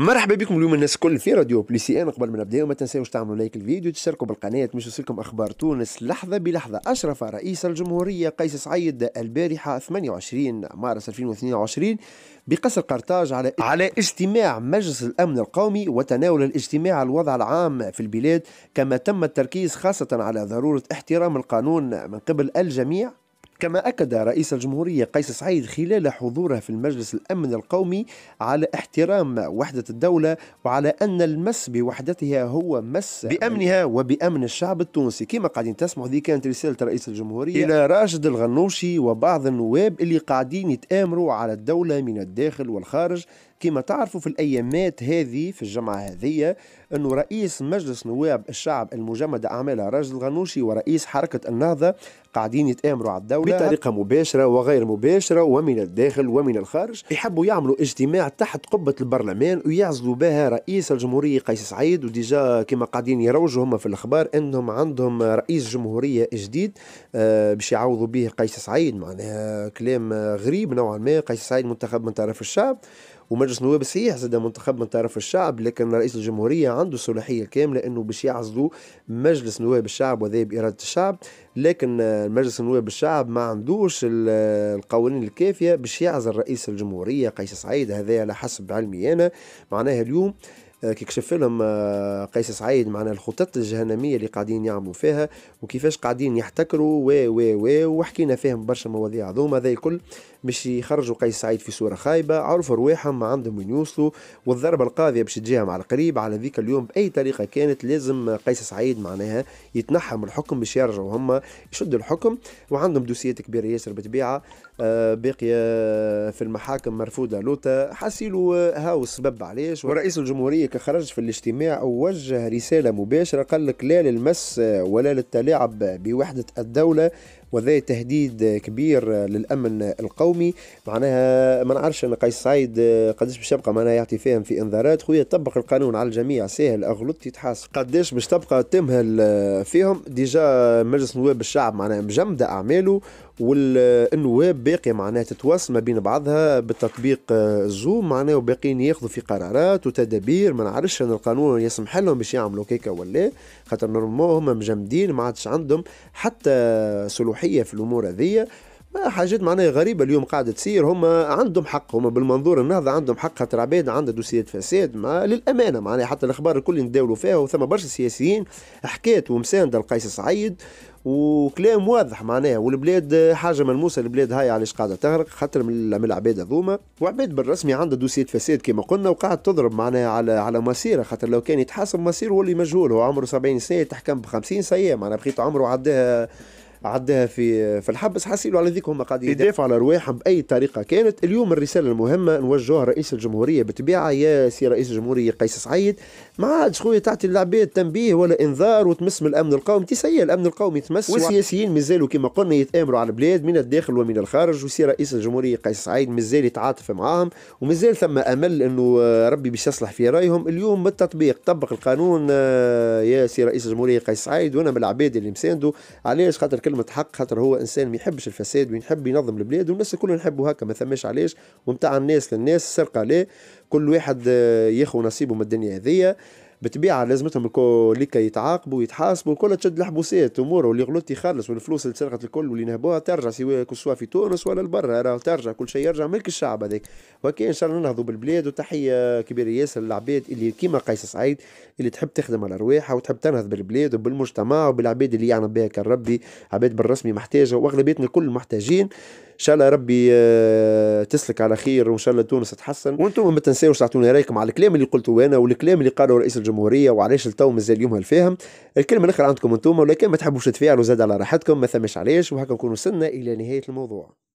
مرحبا بكم اليوم الناس الكل في راديو بليسي ان قبل ما نبداو ما تنساوش تعملوا لايك الفيديو تشتركوا بالقناه باش يوصلكم اخبار تونس لحظه بلحظه اشرف رئيس الجمهوريه قيس سعيد البارحه 28 مارس 2022 بقصر قرطاج على على اجتماع مجلس الامن القومي وتناول الاجتماع الوضع العام في البلاد كما تم التركيز خاصه على ضروره احترام القانون من قبل الجميع كما أكد رئيس الجمهورية قيس سعيد خلال حضوره في المجلس الأمن القومي على احترام وحدة الدولة وعلى أن المس بوحدتها هو مس بأمنها وبأمن الشعب التونسي كما قاعدين تسمعوا هذه كانت رسالة رئيس الجمهورية إلى راشد الغنوشي وبعض النواب اللي قاعدين يتآمروا على الدولة من الداخل والخارج كما تعرفوا في الايامات هذه في الجمعه هذه انه رئيس مجلس نواب الشعب المجمد اعمالها رجل الغنوشي ورئيس حركه النهضه قاعدين يتآمروا على الدولة بطريقة مباشرة وغير مباشرة ومن الداخل ومن الخارج يحبوا يعملوا اجتماع تحت قبة البرلمان ويعزلوا بها رئيس الجمهورية قيس سعيد وديجا كما قاعدين يروجوا هم في الأخبار أنهم عندهم رئيس جمهورية جديد آه، باش يعوضوا به قيس سعيد معناها كلام غريب نوعا ما قيس سعيد منتخب من طرف الشعب ومجلس النواب صحيح زاد منتخب من طرف الشعب لكن رئيس الجمهوريه عنده صلاحيه كامله انه باش يعزلوا مجلس نواب الشعب وذا باراده الشعب لكن مجلس نواب الشعب ما عندوش القوانين الكافيه باش يعزل رئيس الجمهوريه قيس سعيد هذا على حسب علمي انا معناها اليوم آه، كيكشف لهم آه، قيس سعيد معنا الخطط الجهنميه اللي قاعدين يعملوا فيها وكيفاش قاعدين يحتكروا و و و وحكينا فيهم برشا مواضيع هذوما هذا الكل باش يخرجوا قيس سعيد في صوره خايبه عرفوا رواحهم ما عندهم وين يوصلوا والضربه القاضيه باش تجيهم على القريب على ذيك اليوم باي طريقه كانت لازم قيس سعيد معناها يتنحى من الحكم باش يرجعوا هما يشدوا الحكم وعندهم دوسيات كبيره ياسر بالطبيعه آه، باقيه في المحاكم مرفوضه لوتا حاسيلو هاو السبب علاش ورئيس الجمهوريه هذاك خرج في الاجتماع ووجه رسالة مباشرة قال لك لا للمس ولا للتلاعب بوحدة الدولة وذا تهديد كبير للامن القومي معناها ما نعرفش ان قيس سعيد آه، قداش باش يبقى معناها يعطي فيهم في انذارات خويا طبق القانون على الجميع ساهل اغلط يتحاسب قداش باش تبقى تمهل آه، فيهم ديجا مجلس نواب الشعب معناها مجمده اعماله والنواب باقي معناها تتواصل ما بين بعضها بالتطبيق آه، زوم معناها وباقيين ياخذوا في قرارات وتدابير ما نعرفش ان القانون يسمح لهم باش يعملوا كيكا ولا خاطر نورمالمون هما مجمدين ما عادش عندهم حتى سلوح الروحيه في الامور هذيا ما حاجات معناها غريبه اليوم قاعده تصير هما عندهم حق هما بالمنظور النهضه عندهم حق خاطر عباد عندها دوسيات فساد ما للامانه معناها حتى الاخبار الكل نداولوا فيها وثم برشا سياسيين حكيت ومسانده لقيس سعيد وكلام واضح معناها والبلاد حاجه ملموسه البلاد هاي علاش قاعده تغرق خاطر من العباد هذوما وعباد بالرسمي عندها دوسيات فساد كما قلنا وقاعد تضرب معناها على على مسيره خاطر لو كان يتحاسب مصيره اللي مجهول هو عمره 70 سنه تحكم ب 50 سنه معناها بقيت عمره عداها عداها في في الحبس حاسين على ذيك هما قاعدين يدافعوا على ارواحهم باي طريقه كانت اليوم الرساله المهمه نوجهوها رئيس الجمهوريه بطبيعه يا سي رئيس الجمهوريه قيس سعيد ما عادش خويا تعطي للعباد تنبيه ولا انذار وتمس من الامن القومي تسيا الامن القومي يتمس والسياسيين مازالوا كما قلنا يتامروا على البلاد من الداخل ومن الخارج وسي رئيس الجمهوريه قيس سعيد مازال يتعاطف معاهم ومازال ثم امل انه آه، ربي باش يصلح في رايهم اليوم بالتطبيق طبق القانون آه، يا سي رئيس الجمهوريه قيس سعيد وانا من العباد اللي مساندوا علاش خاطر كلمة حق خاطر هو إنسان ما يحبش الفساد ويحب ينظم البلاد والناس الكل نحبوا هكا ما ثماش علاش ومتاع الناس للناس سرقة لا كل واحد آه، ياخو نصيبه من الدنيا هذيا بالطبيعه لازمتهم الكل كي يتعاقبوا ويتحاسبوا الكل تشد الحبوسات امور واللي غلط يخلص والفلوس اللي سرقت الكل واللي نهبوها ترجع سواء سوا في تونس ولا لبرا راه ترجع كل شيء يرجع ملك الشعب هذاك وكي ان شاء الله نهضوا بالبلاد وتحيه كبيره ياسر للعباد اللي كيما قيس سعيد اللي تحب تخدم على رواحها وتحب تنهض بالبلاد وبالمجتمع وبالعباد اللي يعنى بها كان ربي عباد بالرسمي محتاجه واغلبيتنا الكل محتاجين شاء الله ربي آه، تسلك على خير وان شاء الله تونس تحسن وانتم ما تنساوش تعطوني رايكم على الكلام اللي قلته انا والكلام اللي قاله رئيس الجمهوريه وعلاش التو مازال اليوم الفاهم الكلمه الاخرى عندكم انتم ولكن ما تحبوش تفاعلوا زاد على راحتكم ما ثمش علاش وهكا نكونوا وصلنا الى نهايه الموضوع